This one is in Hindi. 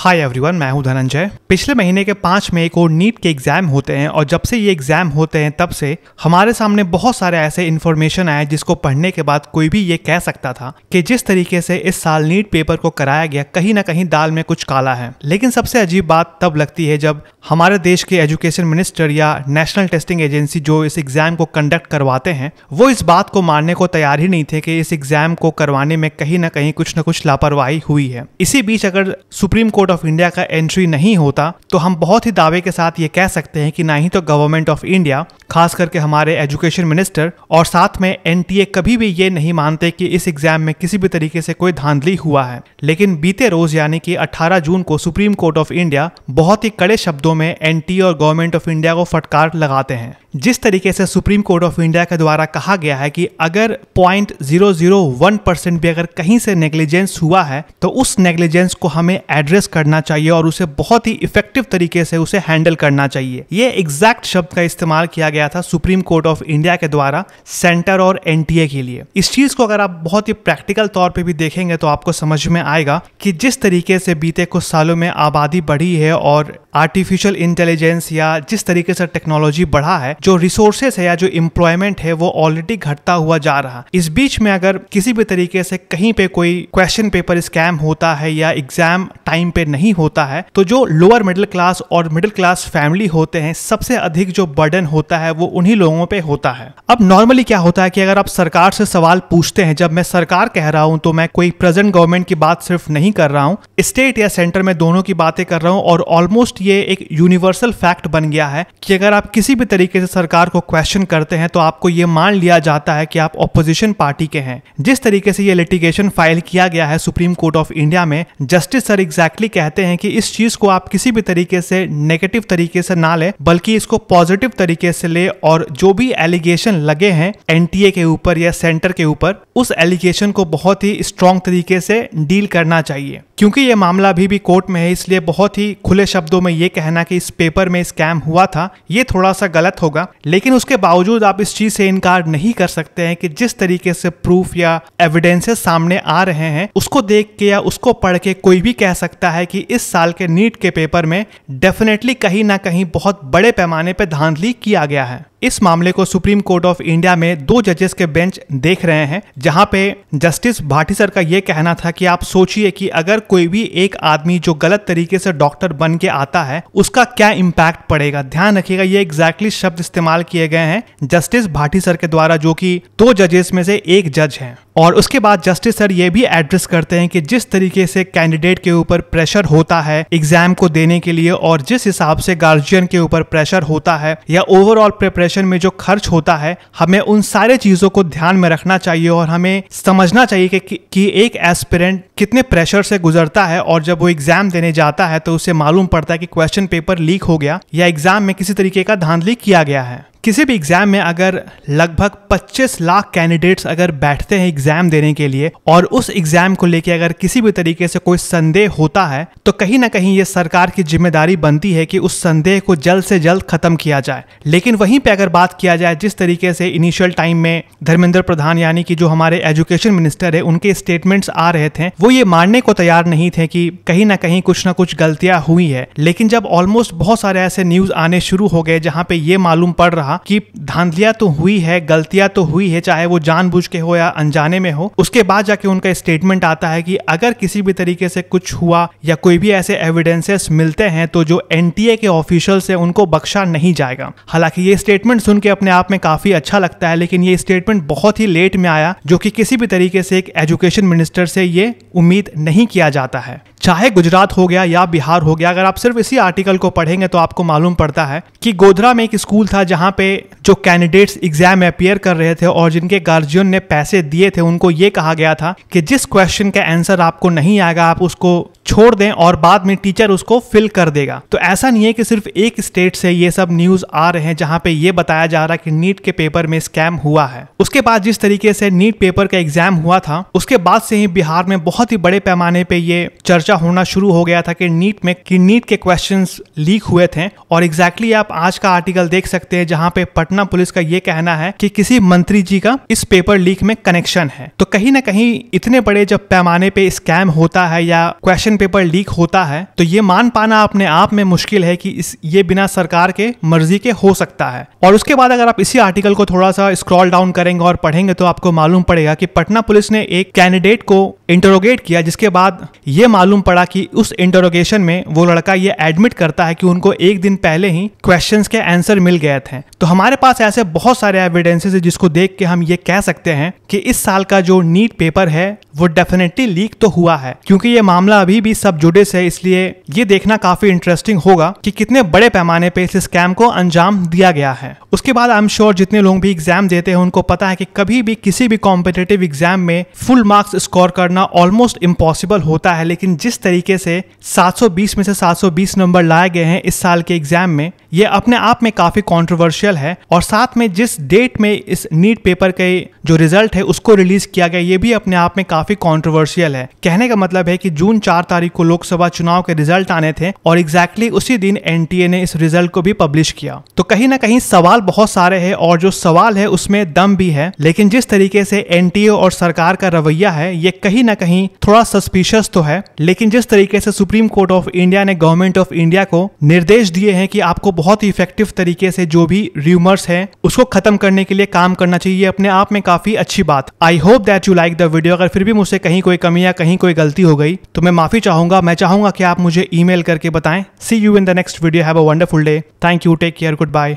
हाय एवरीवन मैं हूं धनंजय पिछले महीने के पाँच मई को नीट के एग्जाम होते हैं और जब से ये एग्जाम होते हैं तब से हमारे सामने बहुत सारे ऐसे इन्फॉर्मेशन आए जिसको पढ़ने के बाद कोई भी ये कह सकता था कि जिस तरीके से इस साल नीट पेपर को कराया गया कहीं ना कहीं दाल में कुछ काला है लेकिन सबसे अजीब बात तब लगती है जब हमारे देश के एजुकेशन मिनिस्टर या नेशनल टेस्टिंग एजेंसी जो इस एग्जाम को कंडक्ट करवाते हैं वो इस बात को मानने को तैयार ही नहीं थे कि इस एग्जाम को करवाने में कहीं ना कहीं कुछ ना कुछ लापरवाही हुई है इसी बीच अगर Supreme Court government of India का एंट्री नहीं होता तो हम बहुत ही दावे के साथ ये कह सकते हैं कि ना ही तो गवर्नमेंट ऑफ इंडिया खास करके हमारे एजुकेशन मिनिस्टर और साथ में एन कभी भी ये नहीं मानते कि इस एग्जाम में किसी भी तरीके से कोई धांधली हुआ है लेकिन बीते रोज यानी कि 18 जून को सुप्रीम कोर्ट ऑफ इंडिया बहुत ही कड़े शब्दों में एन और गवर्नमेंट ऑफ इंडिया को फटकार लगाते हैं जिस तरीके से सुप्रीम कोर्ट ऑफ इंडिया के द्वारा कहा गया है कि अगर point zero zero one percent भी अगर कहीं से नेग्लिजेंस हुआ है तो उस नेग्लिजेंस को हमें एड्रेस करना चाहिए और उसे बहुत ही इफेक्टिव तरीके से उसे हैंडल करना चाहिए ये एग्जैक्ट शब्द का इस्तेमाल किया गया था सुप्रीम कोर्ट ऑफ इंडिया के द्वारा सेंटर और एनटीए के लिए इस चीज को अगर आप बहुत ही प्रैक्टिकल तौर पर भी देखेंगे तो आपको समझ में आएगा कि जिस तरीके से बीते कुछ सालों में आबादी बढ़ी है और आर्टिफिशियल इंटेलिजेंस या जिस तरीके से टेक्नोलॉजी बढ़ा है जो रिसोर्सेस है या जो एम्प्लॉयमेंट है वो ऑलरेडी घटता हुआ जा रहा इस बीच में अगर किसी भी तरीके से कहीं पे कोई क्वेश्चन पेपर स्कैम होता है या एग्जाम टाइम पे नहीं होता है तो जो लोअर मिडिल क्लास और मिडिल क्लास फैमिली होते हैं सबसे अधिक जो बर्डन होता है वो उन्हीं लोगों पे होता है अब नॉर्मली क्या होता है कि अगर आप सरकार से सवाल पूछते हैं जब मैं सरकार कह रहा हूँ तो मैं कोई प्रेजेंट गवर्नमेंट की बात सिर्फ नहीं कर रहा हूँ स्टेट या सेंटर में दोनों की बातें कर रहा हूँ और ऑलमोस्ट ये एक यूनिवर्सल फैक्ट बन गया है कि अगर आप किसी भी तरीके से सरकार को क्वेश्चन करते हैं तो आपको ये मान लिया जाता है कि आप ऑपोजिशन पार्टी के हैं जिस तरीके से ये लिटिगेशन फाइल किया गया है सुप्रीम कोर्ट ऑफ इंडिया में जस्टिस सर एग्जैक्टली कहते हैं कि इस चीज को आप किसी भी तरीके से नेगेटिव तरीके से ना ले बल्कि इसको पॉजिटिव तरीके से ले और जो भी एलिगेशन लगे हैं एनटीए के ऊपर या सेंटर के ऊपर उस एलिगेशन को बहुत ही स्ट्रॉन्ग तरीके से डील करना चाहिए क्योंकि ये मामला अभी भी कोर्ट में है इसलिए बहुत ही खुले शब्दों में ये कहना कि इस पेपर में स्कैम हुआ था ये थोड़ा सा गलत होगा लेकिन उसके बावजूद आप इस चीज से इनकार नहीं कर सकते हैं कि जिस तरीके से प्रूफ या एविडेंसेस सामने आ रहे हैं उसको देख के या उसको पढ़ के कोई भी कह सकता है कि इस साल के नीट के पेपर में डेफिनेटली कहीं ना कहीं बहुत बड़े पैमाने पर धांधली किया गया है इस मामले को सुप्रीम कोर्ट ऑफ इंडिया में दो जजेस के बेंच देख रहे हैं जहां पे जस्टिस भाटी सर का यह कहना था कि आप सोचिए कि अगर कोई भी एक आदमी जो गलत तरीके से डॉक्टर बन के आता है उसका क्या इम्पैक्ट पड़ेगा ध्यान रखिएगा ये एग्जैक्टली शब्द इस्तेमाल किए गए हैं जस्टिस भाटी सर के द्वारा जो की दो जजेस में से एक जज है और उसके बाद जस्टिस सर ये भी एड्रेस करते हैं कि जिस तरीके से कैंडिडेट के ऊपर प्रेशर होता है एग्जाम को देने के लिए और जिस हिसाब से गार्जियन के ऊपर प्रेशर होता है या ओवरऑल प्रिपरेशन प्रिपरेशन में जो खर्च होता है हमें उन सारे चीज़ों को ध्यान में रखना चाहिए और हमें समझना चाहिए कि, कि, एक एस्पिरेंट कितने प्रेशर से गुजरता है और जब वो एग्ज़ाम देने जाता है तो उसे मालूम पड़ता है कि क्वेश्चन पेपर लीक हो गया या एग्ज़ाम में किसी तरीके का धांधली किया गया है किसी भी एग्ज़ाम में अगर लगभग 25 लाख कैंडिडेट्स अगर बैठते हैं एग्ज़ाम देने के लिए और उस एग्ज़ाम को लेके अगर किसी भी तरीके से कोई संदेह होता है तो कहीं ना कहीं ये सरकार की जिम्मेदारी बनती है कि उस संदेह को जल्द से जल्द ख़त्म किया जाए लेकिन वहीं पे अगर बात किया जाए जिस तरीके से इनिशियल टाइम में धर्मेंद्र प्रधान यानी कि जो हमारे एजुकेशन मिनिस्टर है उनके स्टेटमेंट्स आ रहे थे वो ये मानने को तैयार नहीं थे कि कहीं ना कहीं कुछ ना कुछ गलतियां हुई है लेकिन जब ऑलमोस्ट बहुत सारे ऐसे न्यूज़ आने शुरू हो गए जहाँ पे ये मालूम पड़ रहा कि धांधलियां तो हुई है गलतियां तो हुई है चाहे वो जानबूझ के हो या अनजाने में हो उसके बाद जाके उनका स्टेटमेंट आता है कि अगर किसी भी तरीके से कुछ हुआ या कोई भी ऐसे एविडेंसेस मिलते हैं तो जो एनटीए के ऑफिशियल्स है उनको बख्शा नहीं जाएगा हालांकि ये स्टेटमेंट सुन के अपने आप में काफी अच्छा लगता है लेकिन ये स्टेटमेंट बहुत ही लेट में आया जो कि किसी भी तरीके से एक एजुकेशन मिनिस्टर से ये उम्मीद नहीं किया जाता है चाहे गुजरात हो गया या बिहार हो गया अगर आप सिर्फ इसी आर्टिकल को पढ़ेंगे तो आपको मालूम पड़ता है कि गोधरा में एक स्कूल था जहाँ पे जो कैंडिडेट्स एग्जाम अपियर कर रहे थे और जिनके गार्जियन ने पैसे दिए थे उनको ये कहा गया था कि जिस क्वेश्चन का आंसर आपको नहीं आएगा आप उसको छोड़ दें और बाद में टीचर उसको फिल कर देगा तो ऐसा नहीं है कि सिर्फ एक स्टेट से ये सब न्यूज आ रहे हैं जहां पे ये बताया जा रहा है कि नीट के पेपर में स्कैम हुआ है उसके बाद जिस तरीके से नीट पेपर का एग्जाम हुआ था उसके बाद से ही बिहार में बहुत ही बड़े पैमाने पे ये चर्चा होना शुरू हो गया था कि नीट में कि नीट के क्वेश्चन लीक हुए थे और एग्जैक्टली exactly आप आज का आर्टिकल देख सकते हैं जहाँ पे पटना पुलिस का ये कहना है कि किसी मंत्री जी का इस पेपर लीक में कनेक्शन है तो कहीं ना कहीं इतने बड़े जब पैमाने पे स्कैम होता है या क्वेश्चन पेपर लीक होता है तो ये मान पाना अपने आप में मुश्किल है कि इस ये बिना सरकार के मर्जी के हो सकता है और उसके बाद अगर आप इसी आर्टिकल को थोड़ा सा स्क्रॉल डाउन करेंगे और पढ़ेंगे तो आपको मालूम पड़ेगा कि पटना पुलिस ने एक कैंडिडेट को इंटरोगेट किया जिसके बाद ये मालूम पड़ा कि उस इंटरोगेशन में वो लड़का ये एडमिट करता है कि उनको एक दिन पहले ही क्वेश्चन के आंसर मिल गए थे तो हमारे पास ऐसे बहुत सारे एविडेंसेस है जिसको देख के हम ये कह सकते हैं कि इस साल का जो नीट पेपर है वो डेफिनेटली लीक तो हुआ है क्योंकि ये मामला अभी भी भी सब जुडिस है इसलिए ये देखना काफी इंटरेस्टिंग होगा कि कितने बड़े पैमाने पे इस स्कैम को अंजाम दिया गया है उसके बाद आई एम श्योर जितने लोग भी एग्जाम देते हैं उनको पता है कि कभी भी किसी भी कॉम्पिटेटिव एग्जाम में फुल मार्क्स स्कोर करना ऑलमोस्ट इम्पॉसिबल होता है लेकिन जिस तरीके से 720 में से 720 नंबर लाए गए हैं इस साल के एग्जाम में ये अपने आप में काफ़ी कंट्रोवर्शियल है और साथ में जिस डेट में इस नीट पेपर के जो रिजल्ट है उसको रिलीज किया गया ये भी अपने आप में काफ़ी कंट्रोवर्शियल है कहने का मतलब है कि जून चार तारीख को लोकसभा चुनाव के रिजल्ट आने थे और एग्जैक्टली exactly उसी दिन एनटीए ने इस रिजल्ट को भी पब्लिश किया तो कहीं ना कहीं सवाल बहुत सारे है और जो सवाल है उसमें दम भी है लेकिन जिस तरीके से एन और सरकार का रवैया है ये कहीं ना कहीं थोड़ा सस्पिशियस तो है लेकिन जिस तरीके से सुप्रीम कोर्ट ऑफ इंडिया ने गवर्नमेंट ऑफ इंडिया को निर्देश दिए हैं कि आपको बहुत ही इफेक्टिव तरीके से जो भी र्यूमर्स हैं उसको खत्म करने के लिए काम करना चाहिए अपने आप में काफी अच्छी बात I hope that you like the video अगर फिर भी मुझसे कहीं कोई कमी या कहीं कोई गलती हो गई तो मैं माफी चाहूंगा मैं चाहूंगा कि आप मुझे ई करके बताएं see you in the next video have a wonderful day thank you take care good bye